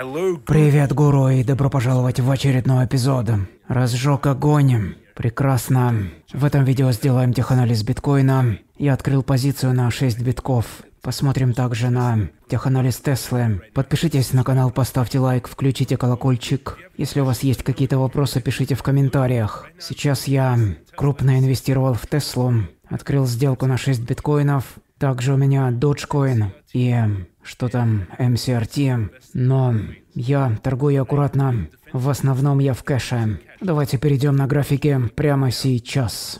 Привет, гуру, и добро пожаловать в очередной эпизод. Разжег огонь. Прекрасно. В этом видео сделаем теханализ биткоина. Я открыл позицию на 6 битков. Посмотрим также на теханализ Теслы. Подпишитесь на канал, поставьте лайк, включите колокольчик. Если у вас есть какие-то вопросы, пишите в комментариях. Сейчас я крупно инвестировал в Теслу. Открыл сделку на 6 биткоинов. Также у меня Dogecoin и что там MCRT, но я торгую аккуратно. В основном я в кэше. Давайте перейдем на графике прямо сейчас.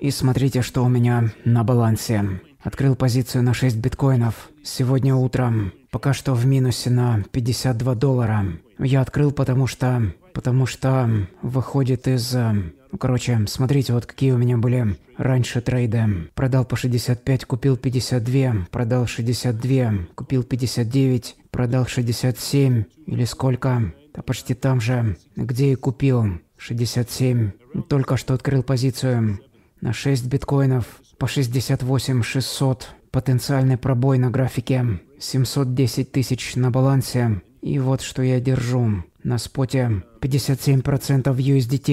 И смотрите, что у меня на балансе. Открыл позицию на 6 биткоинов. Сегодня утром. Пока что в минусе на 52 доллара. Я открыл, потому что... Потому что выходит из э, Короче, смотрите, вот какие у меня были раньше трейды. Продал по 65, купил 52, продал 62, купил 59, продал 67 или сколько? Да почти там же, где и купил. 67. Только что открыл позицию на 6 биткоинов по 68 600. Потенциальный пробой на графике. 710 тысяч на балансе. И вот что я держу. На споте 57% USDT,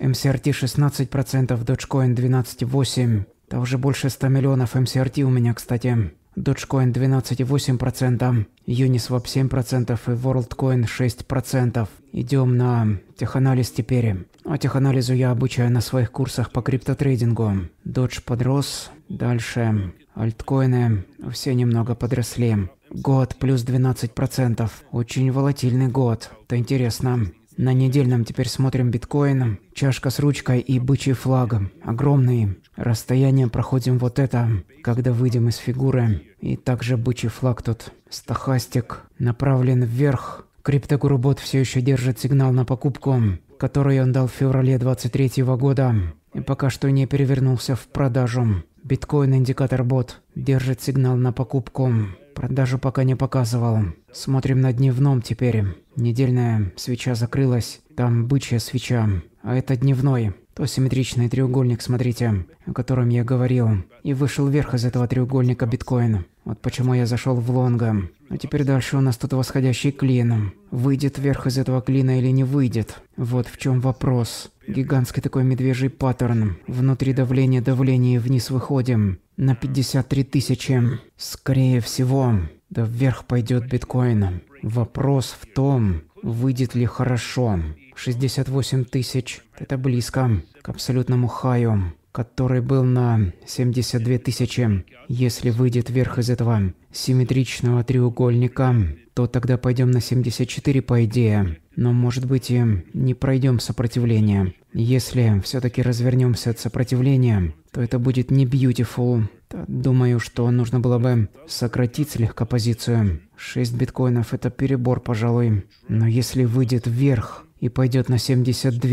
MCRT 16%, Dogecoin 12,8%. Да уже больше 100 миллионов MCRT эм у меня, кстати. Dogecoin 12,8%, Uniswap 7% и WorldCoin 6%. Идем на теханализ теперь. А теханализу я обучаю на своих курсах по криптотрейдингу. Dodge подрос, дальше альткоины все немного подросли. Год плюс 12%. Очень волатильный год. Это интересно. На недельном теперь смотрим биткоином, чашка с ручкой и бычий флагом. Огромные. Расстояние проходим вот это, когда выйдем из фигуры. И также бычий флаг тут. Стахастик направлен вверх. Криптогурубот все еще держит сигнал на покупку, который он дал в феврале 23 -го года. И пока что не перевернулся в продажу. Биткоин-индикатор-бот Держит сигнал на покупку. Продажу пока не показывал. Смотрим на дневном теперь. Недельная свеча закрылась. Там бычья свеча. А это дневной. То симметричный треугольник, смотрите, о котором я говорил. И вышел вверх из этого треугольника биткоин. Вот почему я зашел в лонга. А теперь дальше у нас тут восходящий клин. Выйдет вверх из этого клина или не выйдет? Вот в чем вопрос. Гигантский такой медвежий паттерн. Внутри давления, давление, вниз выходим на 53 тысячи. Скорее всего, да вверх пойдет биткоин. Вопрос в том, выйдет ли хорошо. 68 тысяч – это близко к абсолютному хаю, который был на 72 тысячи. Если выйдет вверх из этого симметричного треугольника, то тогда пойдем на 74 по идее. Но, может быть, и не пройдем сопротивление. Если все-таки развернемся от сопротивления, то это будет не beautiful. Думаю, что нужно было бы сократить слегка позицию. 6 биткоинов – это перебор, пожалуй. Но если выйдет вверх и пойдет на 72,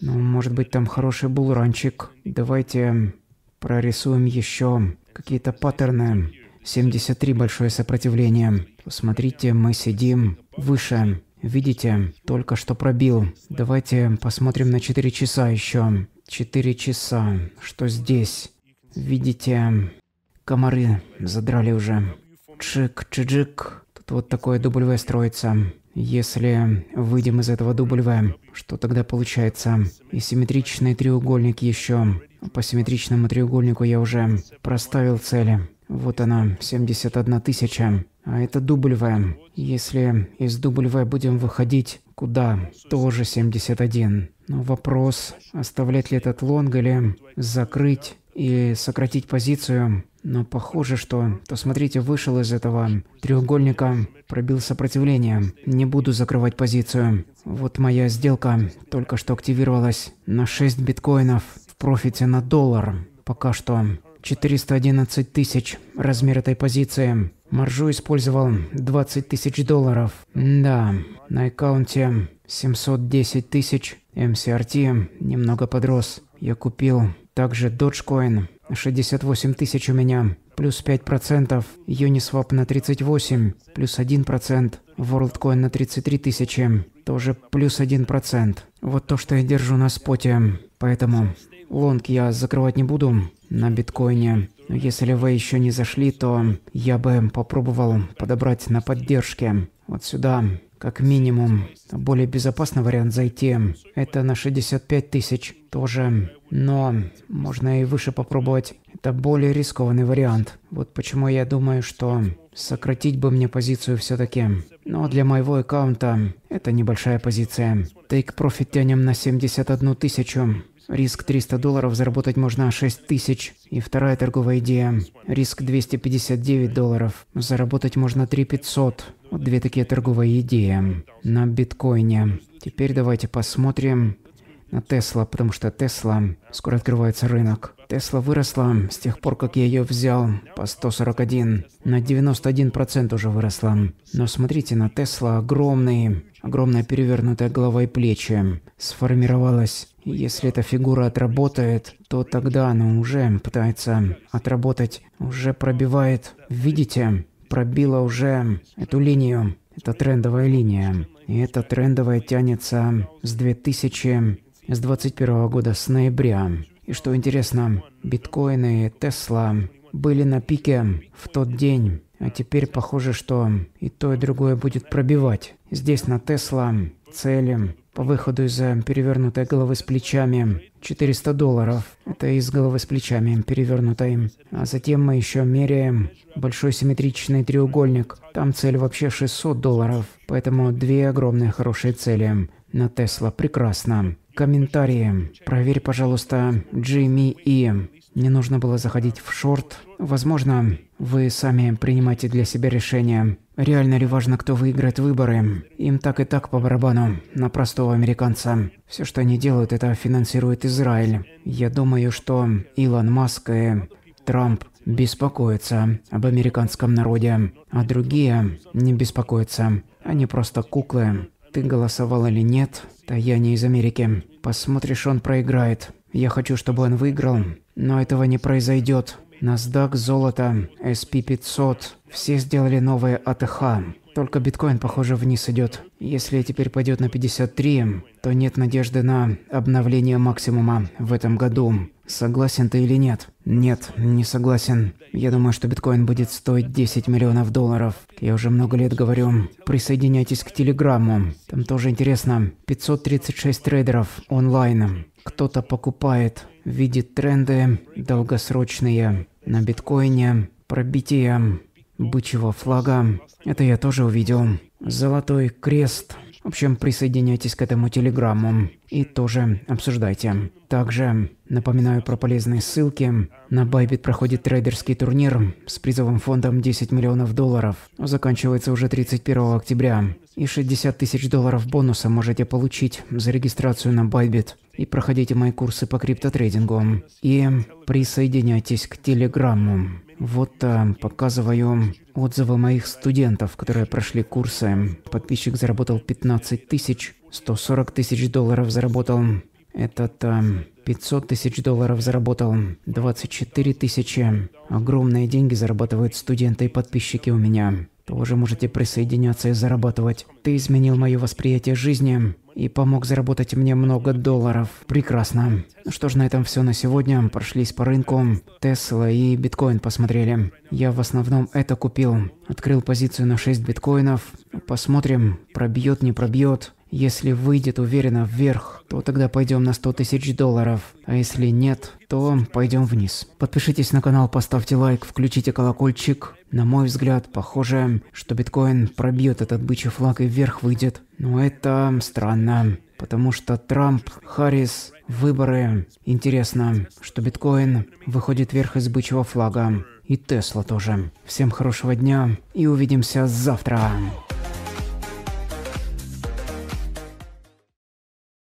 ну, может быть, там хороший булранчик. Давайте прорисуем еще какие-то паттерны. 73 большое сопротивление. Посмотрите, мы сидим выше Видите, только что пробил. Давайте посмотрим на 4 часа еще. 4 часа. Что здесь? Видите, комары задрали уже. Чик-чиджик. Тут вот такое W строится. Если выйдем из этого W, что тогда получается? И симметричный треугольник еще. По симметричному треугольнику я уже проставил цели. Вот она, 71 тысяча. А это дубль Если из дубль будем выходить куда? Тоже 71. Но вопрос, оставлять ли этот лонг или закрыть и сократить позицию. Но похоже, что... То смотрите, вышел из этого треугольника, пробил сопротивление. Не буду закрывать позицию. Вот моя сделка только что активировалась на 6 биткоинов в профите на доллар. Пока что 411 тысяч. Размер этой позиции. Маржу использовал 20 тысяч долларов. Да, на аккаунте 710 тысяч. MCRT немного подрос. Я купил также Dogecoin. 68 тысяч у меня. Плюс 5%. Uniswap на 38. Плюс 1%. WorldCoin на 33 тысячи. Тоже плюс 1%. Вот то, что я держу на споте. Поэтому лонг я закрывать не буду на биткоине. Если вы еще не зашли, то я бы попробовал подобрать на поддержке. Вот сюда, как минимум. Более безопасный вариант зайти. Это на 65 тысяч тоже. Но можно и выше попробовать. Это более рискованный вариант. Вот почему я думаю, что сократить бы мне позицию все-таки. Но для моего аккаунта это небольшая позиция. Take profit тянем на 71 тысячу. Риск 300 долларов, заработать можно 6 тысяч. И вторая торговая идея. Риск 259 долларов, заработать можно 3 500. Вот две такие торговые идеи на биткоине. Теперь давайте посмотрим, на Тесла, потому что Тесла скоро открывается рынок. Тесла выросла с тех пор, как я ее взял по 141. На 91% уже выросла. Но смотрите, на Тесла огромный, огромная перевернутая голова и плечи сформировалась. Если эта фигура отработает, то тогда она уже пытается отработать, уже пробивает. Видите, пробила уже эту линию. Это трендовая линия. И эта трендовая тянется с 2000 с 21 года, с ноября. И что интересно, биткоины и Тесла были на пике в тот день, а теперь похоже, что и то, и другое будет пробивать. Здесь на Тесла цели по выходу из перевернутой головы с плечами 400 долларов. Это из головы с плечами перевернутой. А затем мы еще меряем большой симметричный треугольник. Там цель вообще 600 долларов. Поэтому две огромные хорошие цели на Тесла. Прекрасно. Комментарии. Проверь, пожалуйста, Джимми И. Не нужно было заходить в шорт. Возможно, вы сами принимаете для себя решение. Реально ли важно, кто выиграет выборы? Им так и так по барабану, на простого американца. Все, что они делают, это финансирует Израиль. Я думаю, что Илон Маск и Трамп беспокоятся об американском народе, а другие не беспокоятся. Они просто куклы, ты голосовал или нет, я не из Америки. Посмотришь, он проиграет. Я хочу, чтобы он выиграл, но этого не произойдет. NASDAQ, золото, SP500. Все сделали новые АТХ. Только биткоин, похоже, вниз идет. Если теперь пойдет на 53, то нет надежды на обновление максимума в этом году. Согласен ты или нет? Нет, не согласен. Я думаю, что биткоин будет стоить 10 миллионов долларов. Я уже много лет говорю, присоединяйтесь к Телеграмму. Там тоже интересно. 536 трейдеров онлайн. Кто-то покупает, видит тренды долгосрочные на биткоине, пробитие бычьего флага. Это я тоже увидел. Золотой крест в общем, присоединяйтесь к этому телеграмму и тоже обсуждайте. Также напоминаю про полезные ссылки. На Bybit проходит трейдерский турнир с призовым фондом 10 миллионов долларов. Заканчивается уже 31 октября. И 60 тысяч долларов бонуса можете получить за регистрацию на Bybit. И проходите мои курсы по криптотрейдингу. И присоединяйтесь к телеграмму. Вот там э, показываю отзывы моих студентов, которые прошли курсы. Подписчик заработал 15 тысяч, 140 тысяч долларов заработал. Этот 500 э, тысяч долларов заработал, 24 тысячи. Огромные деньги зарабатывают студенты и подписчики у меня. Тоже можете присоединяться и зарабатывать. Ты изменил мое восприятие жизни и помог заработать мне много долларов. Прекрасно. Ну Что ж, на этом все на сегодня. Прошлись по рынку. Тесла и биткоин посмотрели. Я в основном это купил. Открыл позицию на 6 биткоинов. Посмотрим, пробьет, не пробьет. Если выйдет уверенно вверх, то тогда пойдем на 100 тысяч долларов, а если нет, то пойдем вниз. Подпишитесь на канал, поставьте лайк, включите колокольчик. На мой взгляд, похоже, что биткоин пробьет этот бычий флаг и вверх выйдет. Но это странно, потому что Трамп, Харрис, выборы. Интересно, что биткоин выходит вверх из бычьего флага. И Тесла тоже. Всем хорошего дня и увидимся завтра.